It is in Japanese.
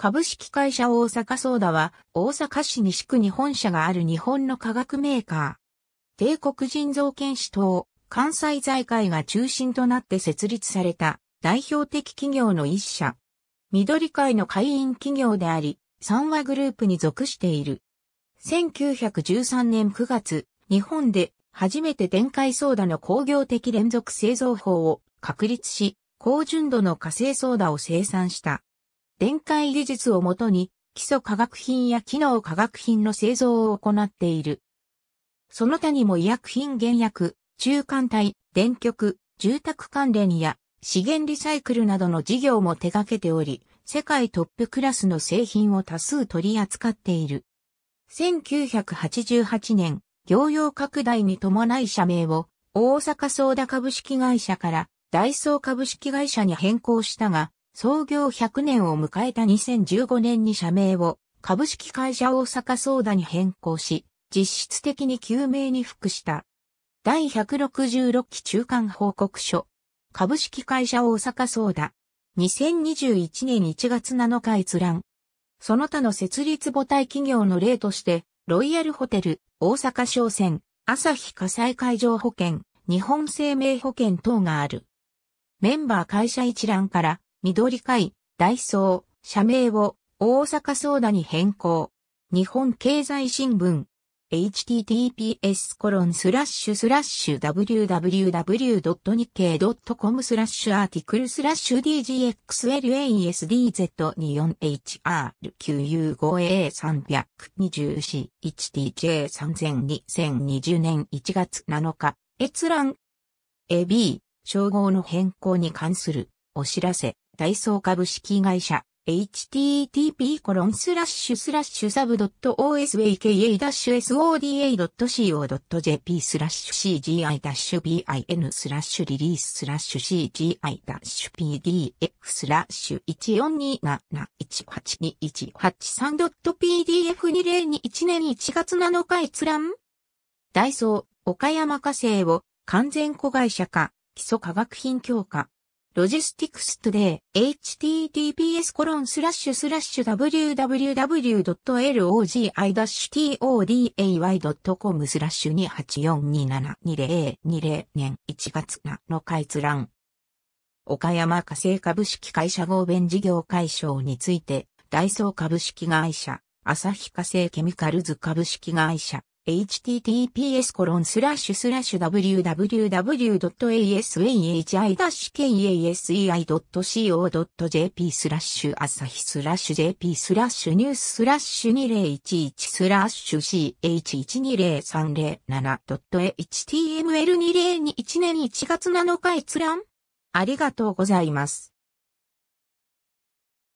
株式会社大阪ソーダは、大阪市西区に本社がある日本の化学メーカー。帝国人造研師等、関西財界が中心となって設立された代表的企業の一社。緑会の会員企業であり、三和グループに属している。1913年9月、日本で初めて電解ソーダの工業的連続製造法を確立し、高純度の火成ソーダを生産した。電解技術をもとに基礎化学品や機能化学品の製造を行っている。その他にも医薬品原薬、中間体、電極、住宅関連や資源リサイクルなどの事業も手掛けており、世界トップクラスの製品を多数取り扱っている。1988年、業用拡大に伴い社名を大阪ソーダ株式会社からダイソー株式会社に変更したが、創業100年を迎えた2015年に社名を株式会社大阪ソーダに変更し、実質的に救命に服した。第166期中間報告書。株式会社大阪ソーダ。2021年1月7日閲覧。その他の設立母体企業の例として、ロイヤルホテル、大阪商船、朝日火災海上保険、日本生命保険等がある。メンバー会社一覧から、緑会、ダイソー、社名を大阪ソーダに変更。日本経済新聞 https コロンスラッシュスラッシュ www.nikkei.com スラッシュアーティクルスラッシュ DGXLASDZ24HR9U5A324TJ3020 年1月7日閲覧 AB 称号の変更に関するお知らせダイソー株式会社、http コロンスラッシュスラッシュサブドット oswka-soda.co.jp スラッシュ cgi-bin スラッシュリリーススラッシュ cgi-pdf スラッシュ 1427182183.pdf2021 年1月7日閲覧ダイソー、岡山火星を完全子会社化、基礎科学品強化。ロジスティクストデイ https コロンスラッシュスラッシュ www.logi-today.com スラッシュ2842720020年1月の開閲欄。岡山火星株式会社合弁事業解消について、ダイソー株式会社、日火星ケミカルズ株式会社、https www.ashi-kasei.co.jp スラッシュ朝日スラッシュ jp スラッシュニューススラッシュ2011スラッシュ ch120307.html2021 年1月7日閲覧ありがとうございます。